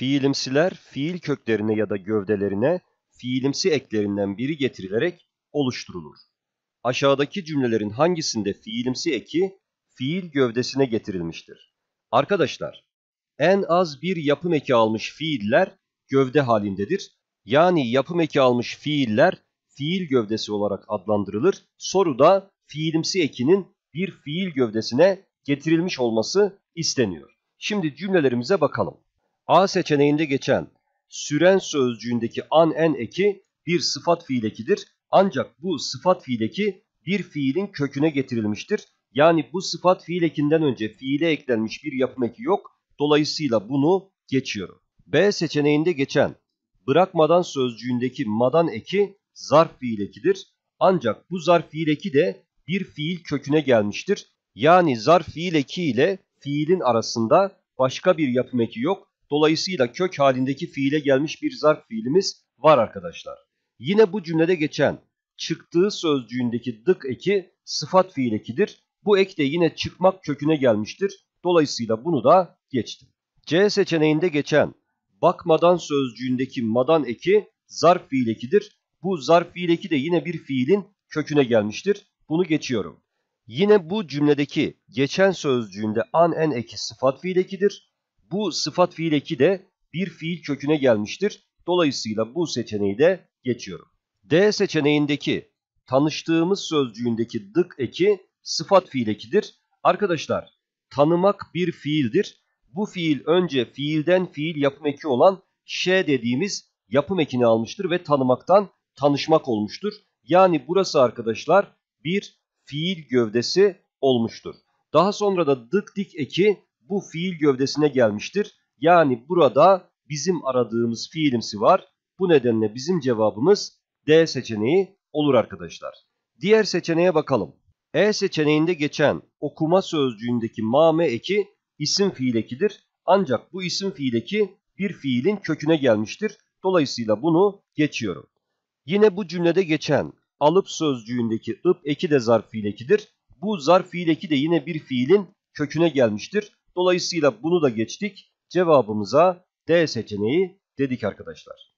Fiilimsiler fiil köklerine ya da gövdelerine fiilimsi eklerinden biri getirilerek oluşturulur. Aşağıdaki cümlelerin hangisinde fiilimsi eki fiil gövdesine getirilmiştir? Arkadaşlar, en az bir yapım eki almış fiiller gövde halindedir. Yani yapım eki almış fiiller fiil gövdesi olarak adlandırılır. Soruda fiilimsi ekinin bir fiil gövdesine getirilmiş olması isteniyor. Şimdi cümlelerimize bakalım. A seçeneğinde geçen süren sözcüğündeki an en eki bir sıfat fiil ekidir. Ancak bu sıfat fiil eki bir fiilin köküne getirilmiştir. Yani bu sıfat fiil ekinden önce fiile eklenmiş bir yapım eki yok. Dolayısıyla bunu geçiyorum. B seçeneğinde geçen bırakmadan sözcüğündeki madan eki zarf fiil ekidir. Ancak bu zarf fiil eki de bir fiil köküne gelmiştir. Yani zarf fiil eki ile fiilin arasında başka bir yapım eki yok. Dolayısıyla kök halindeki fiile gelmiş bir zarf fiilimiz var arkadaşlar. Yine bu cümlede geçen çıktığı sözcüğündeki dık eki sıfat fiil ekidir. Bu ek de yine çıkmak köküne gelmiştir. Dolayısıyla bunu da geçtim. C seçeneğinde geçen bakmadan sözcüğündeki madan eki zarf fiil ekidir. Bu zarf fiil eki de yine bir fiilin köküne gelmiştir. Bunu geçiyorum. Yine bu cümledeki geçen sözcüğünde an en eki sıfat fiil ekidir. Bu sıfat fiil eki de bir fiil köküne gelmiştir. Dolayısıyla bu seçeneği de geçiyorum. D seçeneğindeki tanıştığımız sözcüğündeki dık eki sıfat fiil ekidir. Arkadaşlar tanımak bir fiildir. Bu fiil önce fiilden fiil yapım eki olan ş dediğimiz yapım ekini almıştır ve tanımaktan tanışmak olmuştur. Yani burası arkadaşlar bir fiil gövdesi olmuştur. Daha sonra da dık dik eki bu fiil gövdesine gelmiştir. Yani burada bizim aradığımız fiilimsi var. Bu nedenle bizim cevabımız D seçeneği olur arkadaşlar. Diğer seçeneğe bakalım. E seçeneğinde geçen okuma sözcüğündeki mame eki isim fiil ekidir. Ancak bu isim fiil eki bir fiilin köküne gelmiştir. Dolayısıyla bunu geçiyorum. Yine bu cümlede geçen alıp sözcüğündeki ıp eki de zarf fiil ekidir. Bu zarf fiil eki de yine bir fiilin köküne gelmiştir. Dolayısıyla bunu da geçtik. Cevabımıza D seçeneği dedik arkadaşlar.